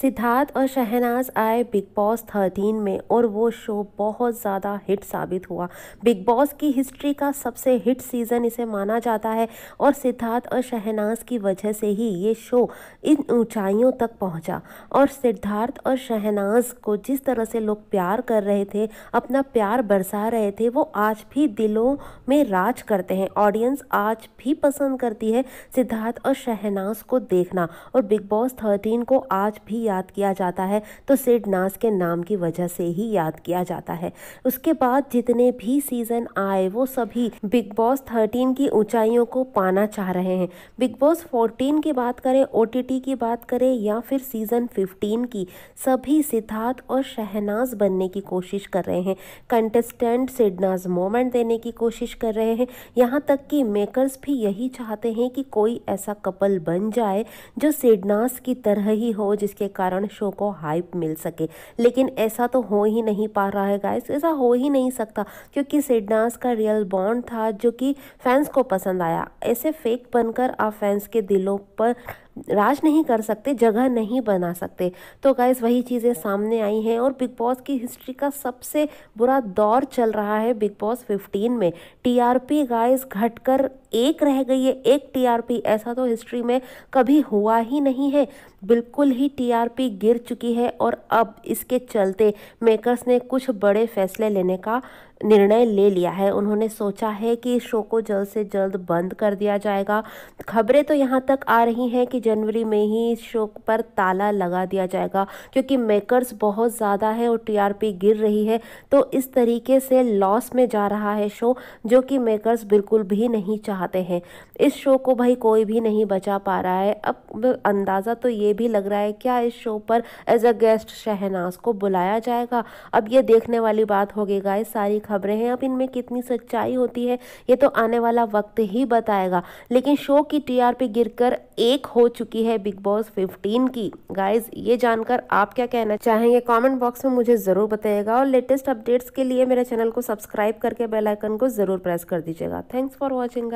सिद्धार्थ और शहनाज आए big boss thirteen में और वो शो बहुत ज़्यादा हिट साबित हुआ बिग बॉस की हिस्ट्री का सबसे हिट सीज़न इसे माना जाता है और सिद्धार्थ और शहनाज की वजह से ही ये शो इन ऊंचाइयों तक पहुंचा और सिद्धार्थ और शहनाज को जिस तरह से लोग प्यार कर रहे थे अपना प्यार बरसा रहे थे वो आज भी दिलों में राज करते हैं ऑडियंस आज भी पसंद करती है सिद्धार्थ और शहनाज को देखना और बिग बॉस थर्टीन को आज भी याद किया जाता है तो सिड नास के नाम की वजह से ही याद किया जाता है उसके बाद जितने भी सीजन आए वो सभी बिग बॉस थर्टीन की ऊंचाइयों को पाना चाह रहे हैं बिग बॉस फोर्टीन की बात करें ओ की बात करें या फिर सीजन फिफ्टीन की सभी सिद्धार्थ और शहनाज बनने की कोशिश कर रहे हैं कंटेस्टेंट सिडनाज मोमेंट देने की कोशिश कर रहे हैं यहाँ तक कि मेकर्स भी यही चाहते हैं कि कोई ऐसा कपल बन जाए जो सिडनास की तरह ही हो जिसके कारण शो को हाइप मिल सके लेकिन ऐसा तो हो ही नहीं पा रहा है गाइस ऐसा हो ही नहीं सकता क्योंकि सिडनास का रियल बॉन्ड था जो कि फैंस को पसंद आया ऐसे फेक बनकर आप फैंस के दिलों पर राज नहीं कर सकते जगह नहीं बना सकते तो गाइज वही चीज़ें सामने आई हैं और बिग बॉस की हिस्ट्री का सबसे बुरा दौर चल रहा है बिग बॉस 15 में टीआरपी गाइस घटकर एक रह गई है एक टीआरपी ऐसा तो हिस्ट्री में कभी हुआ ही नहीं है बिल्कुल ही टीआरपी गिर चुकी है और अब इसके चलते मेकर्स ने कुछ बड़े फैसले लेने का निर्णय ले लिया है उन्होंने सोचा है कि शो को जल्द से जल्द बंद कर दिया जाएगा खबरें तो यहाँ तक आ रही हैं कि जनवरी में ही इस शो पर ताला लगा दिया जाएगा क्योंकि मेकर्स बहुत ज़्यादा है और टीआरपी गिर रही है तो इस तरीके से लॉस में जा रहा है शो जो कि मेकर्स बिल्कुल भी नहीं चाहते हैं इस शो को भाई कोई भी नहीं बचा पा रहा है अब अंदाज़ा तो ये भी लग रहा है क्या इस शो पर एज अ गेस्ट शहनाज को बुलाया जाएगा अब ये देखने वाली बात होगी गाइस सारी खबरें हैं अब इनमें कितनी सच्चाई होती है ये तो आने वाला वक्त ही बताएगा लेकिन शो की टीआरपी गिरकर एक हो चुकी है बिग बॉस 15 की गाइज ये जानकर आप क्या कहना चाहेंगे कमेंट बॉक्स में मुझे ज़रूर बताइएगा और लेटेस्ट अपडेट्स के लिए मेरे चैनल को सब्सक्राइब करके बेलाइकन को ज़रूर प्रेस कर दीजिएगा थैंक्स फॉर वॉचिंग